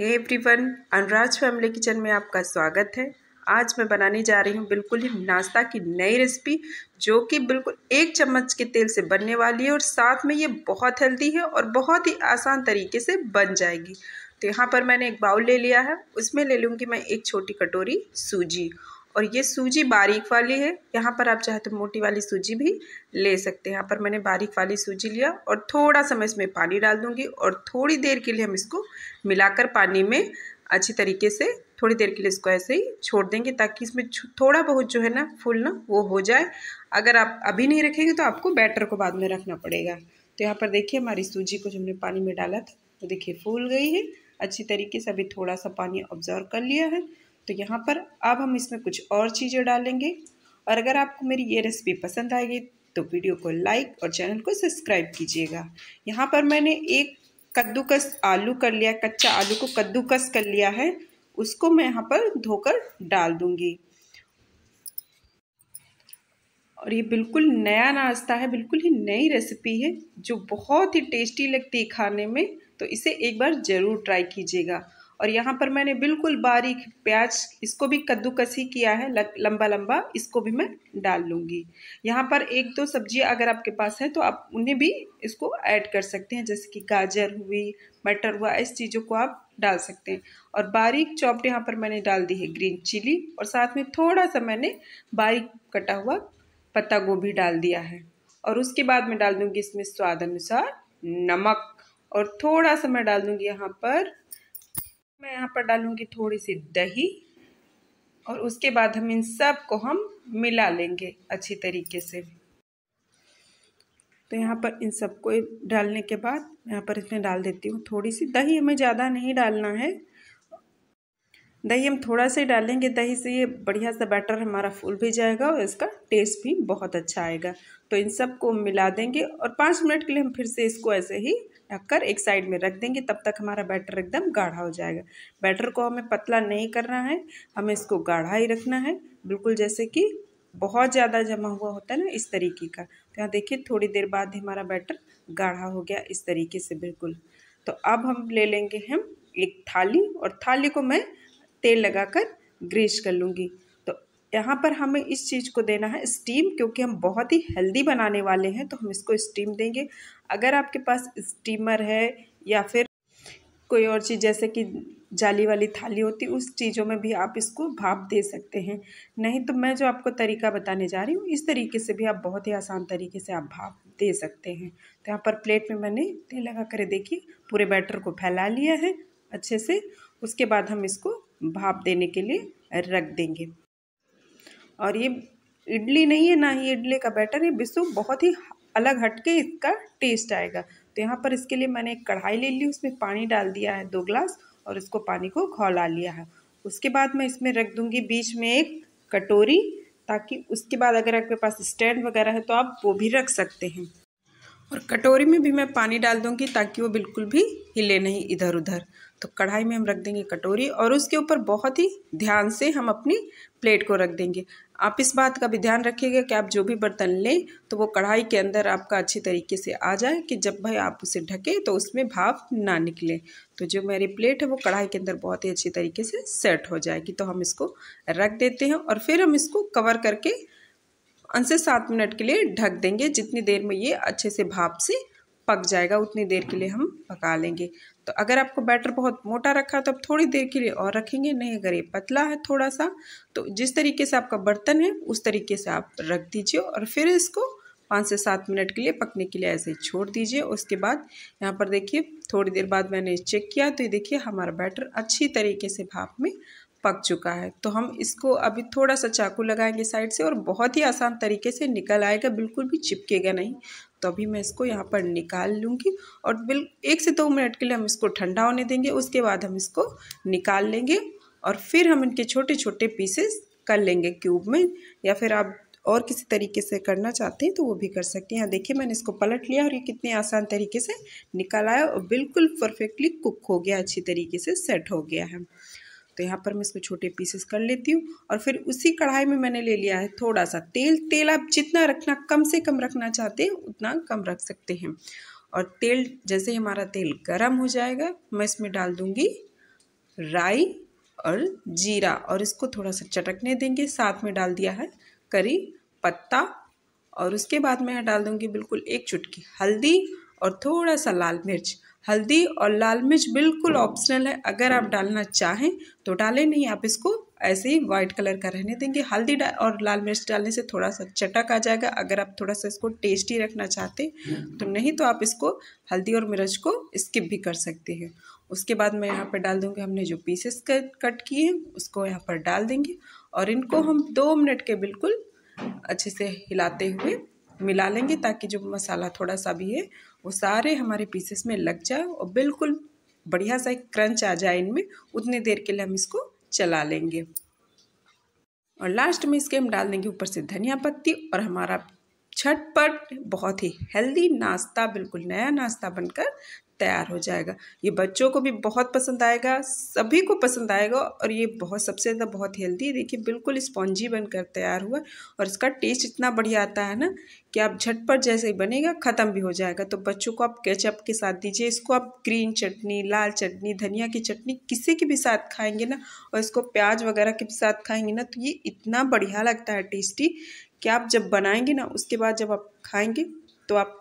हे everyone Anuraj family kitchen में आपका स्वागत है आज मैं बनाने जा रही हूँ बिल्कुल ही नाश्ता की नई रेसिपी जो कि बिल्कुल एक चम्मच के तेल से बनने वाली है और साथ में ये बहुत हेल्दी है और बहुत ही आसान तरीके से बन जाएगी तो यहाँ पर मैंने एक बाउल ले लिया है उसमें ले लूँगी मैं एक छोटी कटोरी सूजी और ये सूजी बारीक वाली है यहाँ पर आप चाहे तो मोटी वाली सूजी भी ले सकते हैं यहाँ पर मैंने बारीक वाली सूजी लिया और थोड़ा सा मैं इसमें पानी डाल दूँगी और थोड़ी देर के लिए हम इसको मिलाकर पानी में अच्छी तरीके से थोड़ी देर के लिए इसको ऐसे ही छोड़ देंगे ताकि इसमें थोड़ा बहुत जो है ना फुल ना वो हो जाए अगर आप अभी नहीं रखेंगे तो आपको बैटर को बाद में रखना पड़ेगा तो यहाँ पर देखिए हमारी सूजी को जो हमने पानी में डाला था तो देखिए फूल गई है अच्छी तरीके से अभी थोड़ा सा पानी ऑब्जर्व कर लिया है तो यहाँ पर अब हम इसमें कुछ और चीज़ें डालेंगे और अगर आपको मेरी ये रेसिपी पसंद आएगी तो वीडियो को लाइक और चैनल को सब्सक्राइब कीजिएगा यहाँ पर मैंने एक कद्दूकस आलू कर लिया कच्चा आलू को कद्दूकस कर लिया है उसको मैं यहाँ पर धोकर डाल दूँगी और ये बिल्कुल नया नाश्ता है बिल्कुल ही नई रेसिपी है जो बहुत ही टेस्टी लगती है खाने में तो इसे एक बार ज़रूर ट्राई कीजिएगा और यहाँ पर मैंने बिल्कुल बारीक प्याज इसको भी कद्दूकस ही किया है लंबा लंबा इसको भी मैं डाल लूँगी यहाँ पर एक दो सब्जियाँ अगर आपके पास है तो आप उन्हें भी इसको ऐड कर सकते हैं जैसे कि गाजर हुई मटर हुआ इस चीज़ों को आप डाल सकते हैं और बारीक चॉप्ड यहाँ पर मैंने डाल दी है ग्रीन चिली और साथ में थोड़ा सा मैंने बारीक कटा हुआ पत्ता गोभी डाल दिया है और उसके बाद मैं डाल दूँगी इसमें स्वाद अनुसार नमक और थोड़ा सा मैं डाल दूँगी यहाँ पर मैं यहाँ पर डालूँगी थोड़ी सी दही और उसके बाद हम इन सब को हम मिला लेंगे अच्छी तरीके से तो यहाँ पर इन सबको डालने के बाद यहाँ पर इसमें डाल देती हूँ थोड़ी सी दही हमें ज़्यादा नहीं डालना है दही हम थोड़ा सा ही डालेंगे दही से ये बढ़िया सा बैटर हमारा फूल भी जाएगा और इसका टेस्ट भी बहुत अच्छा आएगा तो इन सब को मिला देंगे और पाँच मिनट के लिए हम फिर से इसको ऐसे ही ढककर एक साइड में रख देंगे तब तक हमारा बैटर एकदम गाढ़ा हो जाएगा बैटर को हमें पतला नहीं करना है हमें इसको गाढ़ा ही रखना है बिल्कुल जैसे कि बहुत ज़्यादा जमा हुआ होता है ना इस तरीके का तो यहाँ देखिए थोड़ी देर बाद हमारा बैटर गाढ़ा हो गया इस तरीके से बिल्कुल तो अब हम ले लेंगे हम एक थाली और थाली को मैं तेल लगाकर ग्रीस कर लूँगी यहाँ पर हमें इस चीज़ को देना है स्टीम क्योंकि हम बहुत ही हेल्दी बनाने वाले हैं तो हम इसको स्टीम देंगे अगर आपके पास स्टीमर है या फिर कोई और चीज़ जैसे कि जाली वाली थाली होती उस चीज़ों में भी आप इसको भाप दे सकते हैं नहीं तो मैं जो आपको तरीका बताने जा रही हूँ इस तरीके से भी आप बहुत ही आसान तरीके से आप भाप दे सकते हैं तो यहाँ पर प्लेट में मैंने तेल लगा कर देखिए पूरे बैटर को फैला लिया है अच्छे से उसके बाद हम इसको भाप देने के लिए रख देंगे और ये इडली नहीं है ना ही इडली का बैटर है बिस्सू बहुत ही अलग हटके इसका टेस्ट आएगा तो यहाँ पर इसके लिए मैंने एक कढ़ाई ले ली उसमें पानी डाल दिया है दो ग्लास और इसको पानी को खौला लिया है उसके बाद मैं इसमें रख दूँगी बीच में एक कटोरी ताकि उसके बाद अगर आपके पास स्टैंड वगैरह है तो आप वो भी रख सकते हैं और कटोरी में भी मैं पानी डाल दूंगी ताकि वो बिल्कुल भी हिले नहीं इधर उधर तो कढ़ाई में हम रख देंगे कटोरी और उसके ऊपर बहुत ही ध्यान से हम अपनी प्लेट को रख देंगे आप इस बात का भी ध्यान रखिएगा कि आप जो भी बर्तन लें तो वो कढ़ाई के अंदर आपका अच्छी तरीके से आ जाए कि जब भाई आप उसे ढके तो उसमें भाप ना निकले तो जो मेरी प्लेट है वो कढ़ाई के अंदर बहुत ही अच्छी तरीके से सेट हो जाएगी तो हम इसको रख देते हैं और फिर हम इसको कवर करके पाँच से सात मिनट के लिए ढक देंगे जितनी देर में ये अच्छे से भाप से पक जाएगा उतनी देर के लिए हम पका लेंगे तो अगर आपको बैटर बहुत मोटा रखा है तो आप थोड़ी देर के लिए और रखेंगे नहीं अगर ये पतला है थोड़ा सा तो जिस तरीके से आपका बर्तन है उस तरीके से आप रख दीजिए और फिर इसको पाँच से सात मिनट के लिए पकने के लिए ऐसे छोड़ दीजिए उसके बाद यहाँ पर देखिए थोड़ी देर बाद मैंने चेक किया तो ये देखिए हमारा बैटर अच्छी तरीके से भाप में पक चुका है तो हम इसको अभी थोड़ा सा चाकू लगाएंगे साइड से और बहुत ही आसान तरीके से निकल आएगा बिल्कुल भी चिपकेगा नहीं तो अभी मैं इसको यहाँ पर निकाल लूँगी और बिल एक से दो तो मिनट के लिए हम इसको ठंडा होने देंगे उसके बाद हम इसको निकाल लेंगे और फिर हम इनके छोटे छोटे पीसेस कर लेंगे क्यूब में या फिर आप और किसी तरीके से करना चाहते हैं तो वो भी कर सकते हैं देखिए मैंने इसको पलट लिया और ये कितने आसान तरीके से निकाल आया और बिल्कुल परफेक्टली कुक हो गया अच्छी तरीके से सेट हो गया है तो यहाँ पर मैं इसको छोटे पीसेस कर लेती हूँ और फिर उसी कढ़ाई में मैंने ले लिया है थोड़ा सा तेल तेल आप जितना रखना कम से कम रखना चाहते हैं उतना कम रख सकते हैं और तेल जैसे हमारा तेल गर्म हो जाएगा मैं इसमें डाल दूँगी राई और जीरा और इसको थोड़ा सा चटकने देंगे साथ में डाल दिया है करी पत्ता और उसके बाद मैं डाल दूँगी बिल्कुल एक चुटकी हल्दी और थोड़ा सा लाल मिर्च हल्दी और लाल मिर्च बिल्कुल ऑप्शनल है अगर आप डालना चाहें तो डालें नहीं आप इसको ऐसे ही वाइट कलर का रहने देंगे हल्दी और लाल मिर्च डालने से थोड़ा सा चटक आ जाएगा अगर आप थोड़ा सा इसको टेस्टी रखना चाहते तो नहीं तो आप इसको हल्दी और मिर्च को स्किप भी कर सकते हैं उसके बाद मैं यहाँ पर डाल दूँगी हमने जो पीसेस कट किए हैं उसको यहाँ पर डाल देंगे और इनको हम दो मिनट के बिल्कुल अच्छे से हिलाते हुए मिला लेंगे ताकि जो मसाला थोड़ा सा भी है वो सारे हमारे पीसेस में लग जाए और बिल्कुल बढ़िया सा एक क्रंच आ जाए इनमें उतनी देर के लिए हम इसको चला लेंगे और लास्ट में इसके हम डाल देंगे ऊपर से धनिया पत्ती और हमारा छटपट बहुत ही हेल्दी नाश्ता बिल्कुल नया नाश्ता बनकर तैयार हो जाएगा ये बच्चों को भी बहुत पसंद आएगा सभी को पसंद आएगा और ये बहुत सबसे ज़्यादा बहुत हेल्दी है देखिए बिल्कुल स्पॉन्जी बनकर तैयार हुआ और इसका टेस्ट इतना बढ़िया आता है ना कि आप झटपट जैसे ही बनेगा ख़त्म भी हो जाएगा तो बच्चों को आप केचप के साथ दीजिए इसको आप ग्रीन चटनी लाल चटनी धनिया की चटनी किसी के भी साथ खाएंगे ना और इसको प्याज वगैरह के भी साथ खाएंगे ना तो ये इतना बढ़िया लगता है टेस्टी कि आप जब बनाएंगे ना उसके बाद जब आप खाएंगे तो आप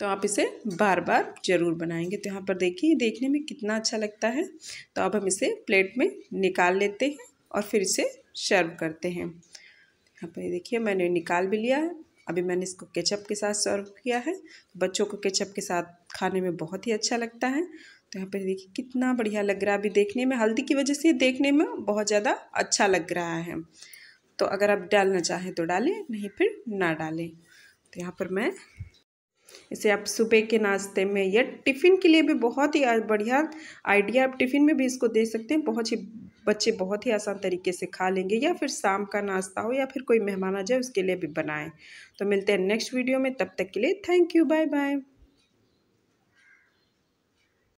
तो आप इसे बार बार ज़रूर बनाएंगे तो यहाँ पर देखिए देखने में कितना अच्छा लगता है तो अब हम इसे प्लेट में निकाल लेते हैं और फिर इसे सर्व करते हैं यहाँ पर देखिए मैंने निकाल भी लिया है अभी मैंने इसको केचप के साथ सर्व किया है बच्चों को केचप के साथ खाने में बहुत ही अच्छा लगता है तो यहाँ पर देखिए कितना बढ़िया लग रहा है अभी देखने में हल्दी की वजह से देखने में बहुत ज़्यादा अच्छा लग रहा है तो अगर आप डालना चाहें तो डालें नहीं फिर ना डालें तो यहाँ पर मैं इसे आप सुबह के नाश्ते में या टिफ़िन के लिए भी बहुत ही बढ़िया आइडिया आप टिफ़िन में भी इसको दे सकते हैं बहुत ही बच्चे बहुत ही आसान तरीके से खा लेंगे या फिर शाम का नाश्ता हो या फिर कोई मेहमान आ जाए उसके लिए भी बनाएं तो मिलते हैं नेक्स्ट वीडियो में तब तक के लिए थैंक यू बाय बाय